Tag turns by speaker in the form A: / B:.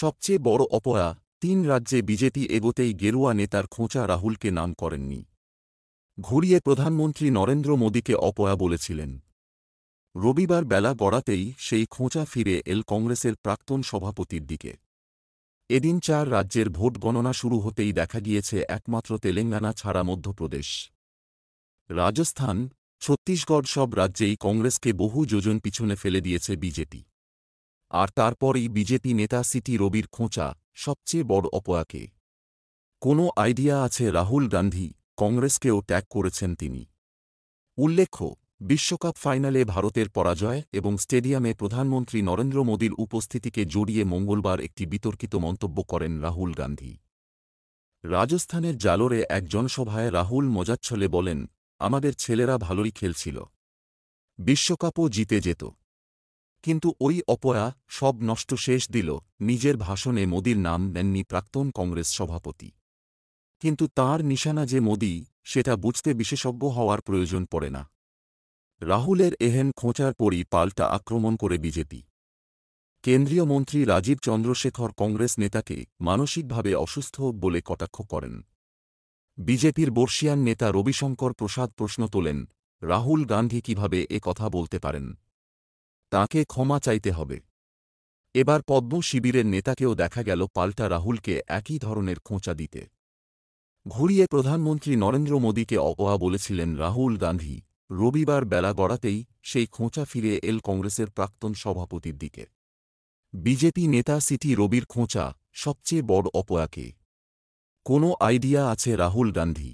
A: সবচেয়ে বড় অপয়া তিন রাজ্যে বিজেপি এগোতেই গেরুয়া নেতার খোঁচা রাহুলকে নাম করেননি ঘুরিয়ে প্রধানমন্ত্রী নরেন্দ্র মোদীকে অপয়া বলেছিলেন রবিবার বেলা গড়াতেই সেই খোঁচা ফিরে এল কংগ্রেসের প্রাক্তন সভাপতির দিকে এদিন চার রাজ্যের ভোট গণনা শুরু হতেই দেখা গিয়েছে একমাত্র তেলেঙ্গানা ছাড়া মধ্যপ্রদেশ রাজস্থান ছত্তিশগড় সব রাজ্যেই কংগ্রেসকে বহু যোজন পিছনে ফেলে দিয়েছে বিজেপি আর তারপরেই বিজেপি নেতা সিটি রবির খোঁচা সবচেয়ে বড় অপয়াকে কোনো আইডিয়া আছে রাহুল গান্ধী কংগ্রেসকেও ত্যাগ করেছেন তিনি উল্লেখ্য বিশ্বকাপ ফাইনালে ভারতের পরাজয় এবং স্টেডিয়ামে প্রধানমন্ত্রী নরেন্দ্র মোদীর উপস্থিতিকে জড়িয়ে মঙ্গলবার একটি বিতর্কিত মন্তব্য করেন রাহুল গান্ধী রাজস্থানের জালোরে এক জনসভায় রাহুল মজাচ্ছলে বলেন আমাদের ছেলেরা ভালোই খেলছিল বিশ্বকাপও জিতে যেত কিন্তু ওই অপয়া সব নষ্ট শেষ দিল নিজের ভাষণে মোদির নাম নেননি প্রাক্তন কংগ্রেস সভাপতি কিন্তু তার নিশানা যে মোদি সেটা বুঝতে বিশেষজ্ঞ হওয়ার প্রয়োজন পড়ে না রাহুলের এহেন খোঁচার পরই পাল্টা আক্রমণ করে বিজেপি কেন্দ্রীয় মন্ত্রী রাজীব চন্দ্রশেখর কংগ্রেস নেতাকে মানসিকভাবে অসুস্থ বলে কটাক্ষ করেন বিজেপির বর্ষিয়ান নেতা রবিশঙ্কর প্রসাদ প্রশ্ন তোলেন রাহুল গান্ধী কিভাবে এ কথা বলতে পারেন তাকে ক্ষমা চাইতে হবে এবার পদ্ম শিবিরের নেতাকেও দেখা গেল পাল্টা রাহুলকে একই ধরনের খোঁচা দিতে ঘুরিয়ে প্রধানমন্ত্রী নরেন্দ্র মোদীকে অপয়া বলেছিলেন রাহুল গান্ধী রবিবার বেলা গড়াতেই সেই খোঁচা ফিরে এল কংগ্রেসের প্রাক্তন সভাপতির দিকে বিজেপি নেতা সিটি রবির খোঁচা সবচেয়ে বড় অপয়াকে কোনো আইডিয়া আছে রাহুল গান্ধী